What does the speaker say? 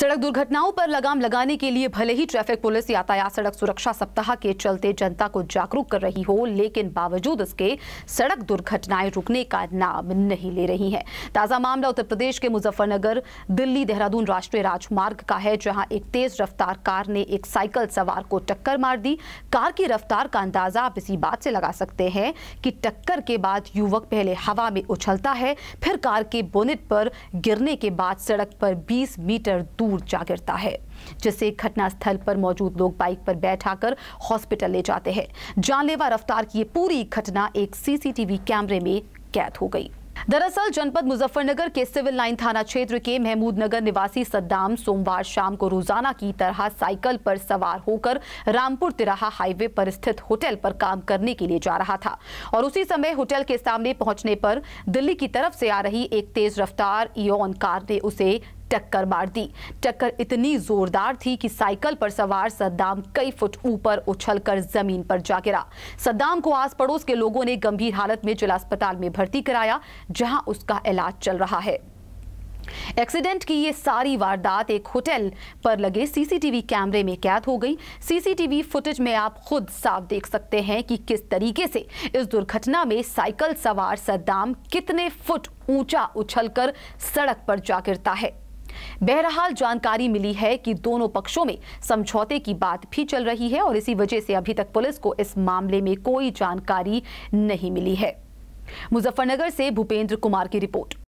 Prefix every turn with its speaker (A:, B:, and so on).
A: सड़क दुर्घटनाओं पर लगाम लगाने के लिए भले ही ट्रैफिक पुलिस यातायात सड़क सुरक्षा सप्ताह के चलते जनता को जागरूक कर रही हो लेकिन बावजूद इसके सड़क दुर्घटनाएं रुकने का नाम नहीं ले रही हैं ताज़ा मामला उत्तर प्रदेश के मुजफ्फरनगर दिल्ली देहरादून राष्ट्रीय राजमार्ग का है जहां एक तेज रफ्तार कार ने एक साइकिल सवार को टक्कर मार दी कार की रफ्तार का अंदाजा आप इसी बात से लगा सकते हैं कि टक्कर के बाद युवक पहले हवा में उछलता है फिर कार के बोनेट पर गिरने के बाद सड़क पर बीस मीटर दूर दूर जा गिरता है जिससे घटनास्थल पर मौजूद लोग बाइक पर बैठाकर हॉस्पिटल ले जाते हैं जानलेवा रफ्तार की ये पूरी घटना एक सीसीटीवी कैमरे में कैद हो गई दरअसल जनपद मुजफ्फरनगर के सिविल लाइन थाना क्षेत्र के महमूद नगर निवासी सद्दाम सोमवार शाम को रोजाना की तरह साइकिल पर सवार होकर रामपुर तिराहा हाईवे पर स्थित होटल पर काम करने के लिए जा रहा था और उसी समय होटल के सामने पहुंचने पर दिल्ली की तरफ से आ रही एक तेज रफ्तार ईओन कार ने उसे टक्कर मार दी टक्कर इतनी जोरदार थी कि साइकिल पर सवार सद्दाम कई फुट ऊपर उछलकर जमीन पर जा गिरा सद्दाम को आस पड़ोस के लोगों ने गंभीर हालत में जिला अस्पताल में भर्ती कराया जहां उसका इलाज चल रहा है एक्सीडेंट की ये सारी वारदात एक होटल पर लगे सीसीटीवी कैमरे में कैद हो गई सीसीटीवी फुटेज में आप खुद साफ देख सकते हैं कि किस तरीके से इस दुर्घटना में साइकिल सवार सद्दाम कितने फुट ऊंचा उछलकर सड़क पर जा गिरता है बहरहाल जानकारी मिली है कि दोनों पक्षों में समझौते की बात भी चल रही है और इसी वजह से अभी तक पुलिस को इस मामले में कोई जानकारी नहीं मिली है मुजफ्फरनगर से भूपेंद्र कुमार की रिपोर्ट